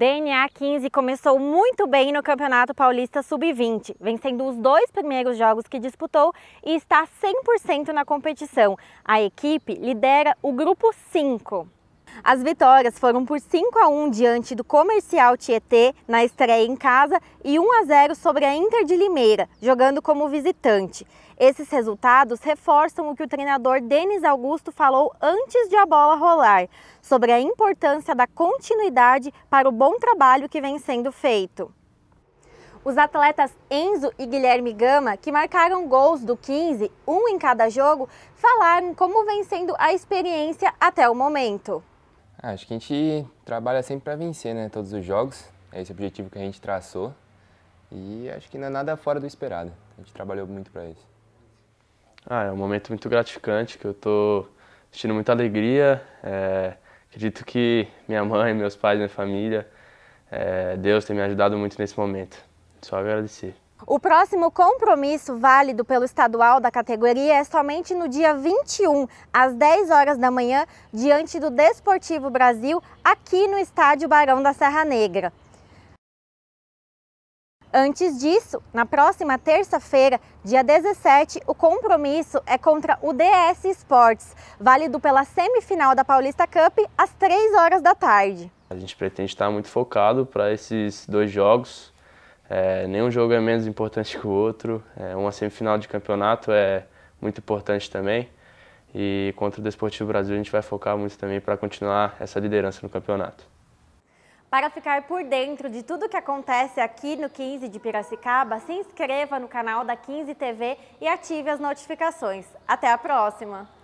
DNA 15 começou muito bem no Campeonato Paulista Sub-20, vencendo os dois primeiros jogos que disputou e está 100% na competição. A equipe lidera o grupo 5. As vitórias foram por 5 a 1 diante do Comercial Tietê na estreia em casa e 1 a 0 sobre a Inter de Limeira, jogando como visitante. Esses resultados reforçam o que o treinador Denis Augusto falou antes de a bola rolar, sobre a importância da continuidade para o bom trabalho que vem sendo feito. Os atletas Enzo e Guilherme Gama, que marcaram gols do 15, um em cada jogo, falaram como vem sendo a experiência até o momento. Ah, acho que a gente trabalha sempre para vencer, né? Todos os jogos. É esse o objetivo que a gente traçou. E acho que não é nada fora do esperado. A gente trabalhou muito para isso. Ah, é um momento muito gratificante que eu tô sentindo muita alegria. É, acredito que minha mãe, meus pais, minha família, é, Deus tem me ajudado muito nesse momento. Só agradecer. O próximo compromisso válido pelo estadual da categoria é somente no dia 21, às 10 horas da manhã, diante do Desportivo Brasil, aqui no estádio Barão da Serra Negra. Antes disso, na próxima terça-feira, dia 17, o compromisso é contra o DS Esportes, válido pela semifinal da Paulista Cup, às 3 horas da tarde. A gente pretende estar muito focado para esses dois jogos, é, nenhum jogo é menos importante que o outro. É, uma semifinal de campeonato é muito importante também. E contra o Desportivo Brasil a gente vai focar muito também para continuar essa liderança no campeonato. Para ficar por dentro de tudo que acontece aqui no 15 de Piracicaba, se inscreva no canal da 15 TV e ative as notificações. Até a próxima!